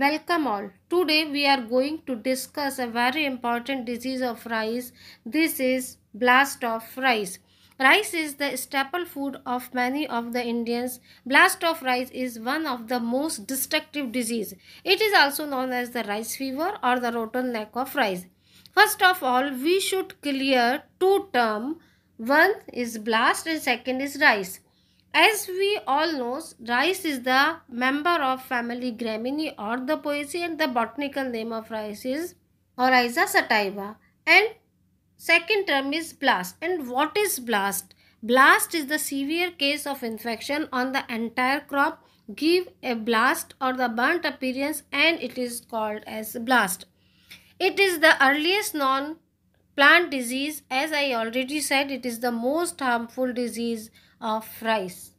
Welcome all. Today we are going to discuss a very important disease of rice. This is blast of rice. Rice is the staple food of many of the Indians. Blast of rice is one of the most destructive disease. It is also known as the rice fever or the rotten neck of rice. First of all, we should clear two terms. One is blast and second is rice. As we all know, rice is the member of family Gramini, or the Poaceae and the botanical name of rice is Oryza sativa and second term is blast. And what is blast? Blast is the severe case of infection on the entire crop give a blast or the burnt appearance and it is called as blast. It is the earliest known plant disease as I already said it is the most harmful disease of rice.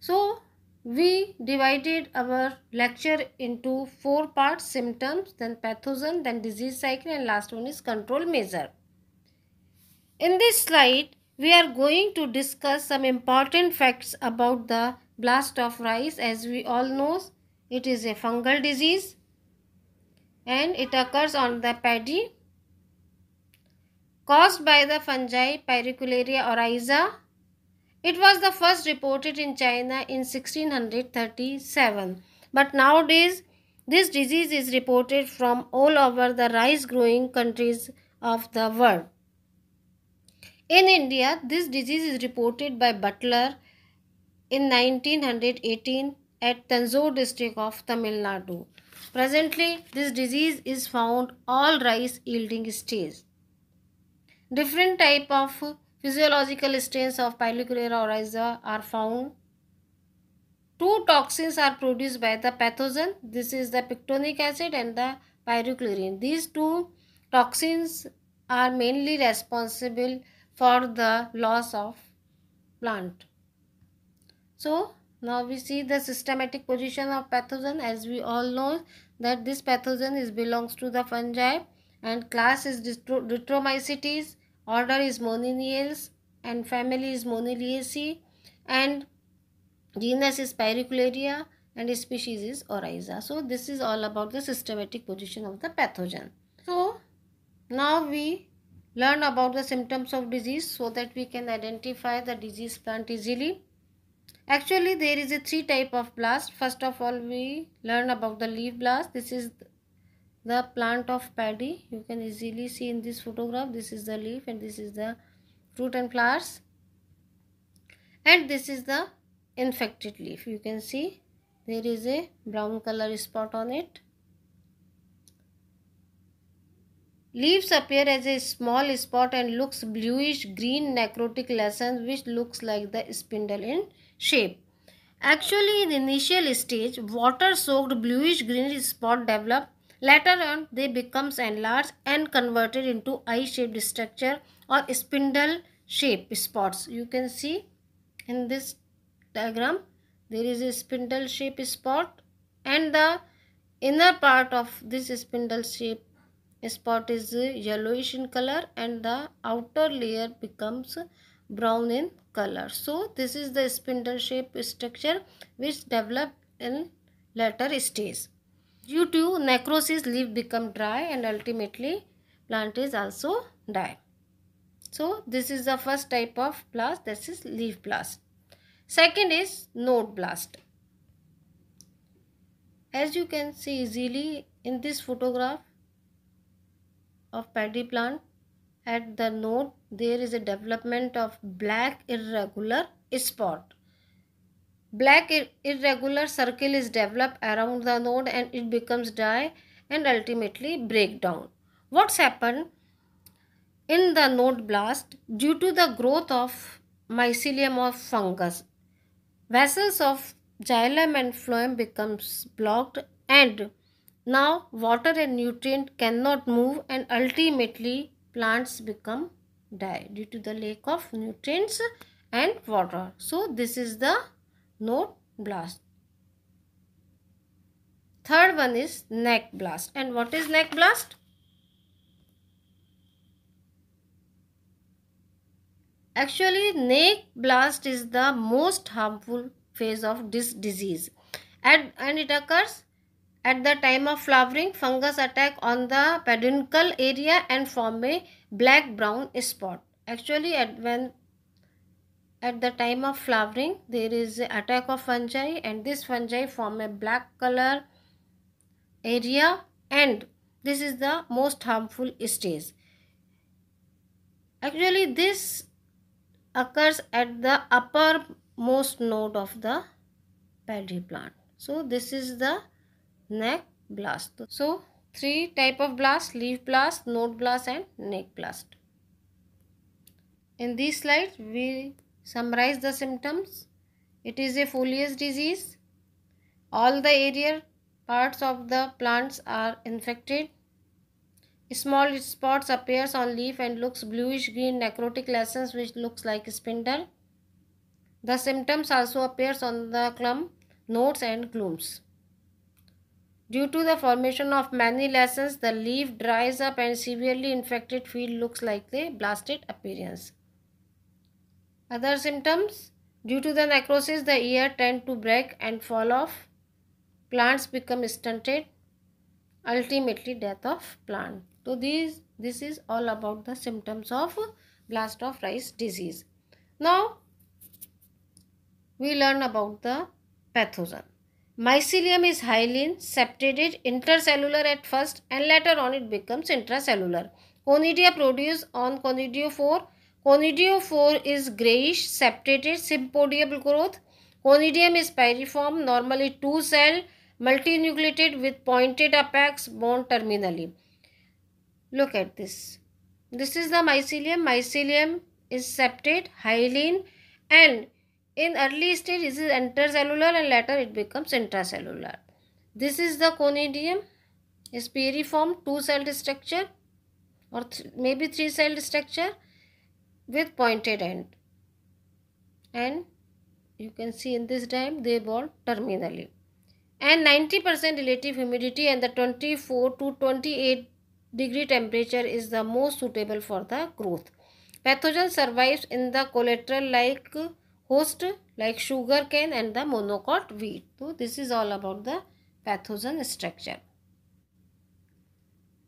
So we divided our lecture into four parts symptoms then pathogen then disease cycle and last one is control measure. In this slide we are going to discuss some important facts about the blast of rice as we all know it is a fungal disease and it occurs on the paddy caused by the fungi Pyricularia oryza. It was the first reported in China in 1637. But nowadays, this disease is reported from all over the rice growing countries of the world. In India, this disease is reported by Butler in 1918 at Tanjore district of Tamil Nadu. Presently, this disease is found all rice yielding states. Different type of physiological stains of piliculare oryza are found. Two toxins are produced by the pathogen. This is the pictonic acid and the pyrochlorine. These two toxins are mainly responsible for the loss of plant. So now we see the systematic position of pathogen as we all know that this pathogen is belongs to the fungi and class is Detromycetes Order is moniliaceae and family is moniliaceae and genus is Pyricularia and species is Oryza. So this is all about the systematic position of the pathogen. So now we learn about the symptoms of disease so that we can identify the disease plant easily. Actually there is a three type of blast. First of all we learn about the leaf blast. This is the plant of paddy you can easily see in this photograph this is the leaf and this is the fruit and flowers and this is the infected leaf you can see there is a brown color spot on it leaves appear as a small spot and looks bluish green necrotic lesson which looks like the spindle in shape actually in the initial stage water soaked bluish green spot develop Later on, they becomes enlarged and converted into eye-shaped structure or spindle shape spots. You can see in this diagram, there is a spindle shape spot and the inner part of this spindle shape spot is yellowish in color and the outer layer becomes brown in color. So, this is the spindle shape structure which developed in later stage. Due to necrosis, leaf become dry and ultimately plant is also die. So this is the first type of blast This is leaf blast. Second is node blast. As you can see easily in this photograph of paddy plant at the node there is a development of black irregular spot Black irregular circle is developed around the node and it becomes dry and ultimately break down. What's happened in the node blast due to the growth of mycelium of fungus? Vessels of xylem and phloem becomes blocked and now water and nutrient cannot move and ultimately plants become die due to the lack of nutrients and water. So this is the node blast. Third one is neck blast. And what is neck blast? Actually, neck blast is the most harmful phase of this disease. And, and it occurs at the time of flowering, fungus attack on the peduncle area and form a black-brown spot. Actually, at when at the time of flowering, there is attack of fungi and this fungi form a black color area and this is the most harmful stage. Actually, this occurs at the uppermost node of the paddy plant. So, this is the neck blast. So, three type of blast, leaf blast, node blast and neck blast. In these slides, we Summarize the symptoms. It is a foliage disease. All the area parts of the plants are infected. Small spots appears on leaf and looks bluish green necrotic lesions which looks like spindle. The symptoms also appears on the clump, nodes and glooms. Due to the formation of many lesions, the leaf dries up and severely infected field looks like a blasted appearance. Other symptoms due to the necrosis, the ear tend to break and fall off. Plants become stunted. Ultimately, death of plant. So these this is all about the symptoms of blast of rice disease. Now we learn about the pathogen. Mycelium is hyaline, septated, intercellular at first and later on it becomes intracellular. Conidia produce on conidiophore Conidio4 is grayish, septated, sympodial growth. Conidium is pyriform, normally two cell, multinucleated with pointed apex, borne terminally. Look at this. This is the mycelium. Mycelium is septate, hyaline and in early stage it is intercellular and later it becomes intracellular. This is the conidium. Is pyriform, two cell structure or th maybe three cell structure with pointed end and you can see in this time they bond terminally and 90% relative humidity and the 24 to 28 degree temperature is the most suitable for the growth. Pathogen survives in the collateral like host like sugar cane and the monocot wheat. So this is all about the pathogen structure.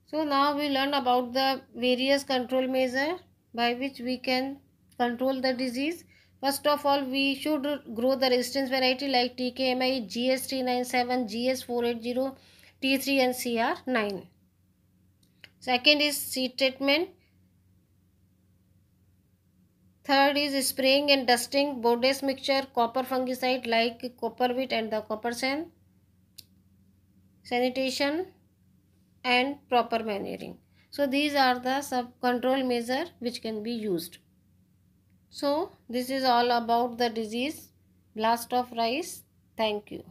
So now we learn about the various control measures by which we can control the disease First of all, we should grow the resistance variety like TKMI, GS397, GS480, T3 and CR9. Second is seed treatment. Third is spraying and dusting bodes mixture copper fungicide like copper wheat and the copper sand. Sanitation and proper manuring. So these are the sub control measure which can be used. So this is all about the disease blast of rice. Thank you.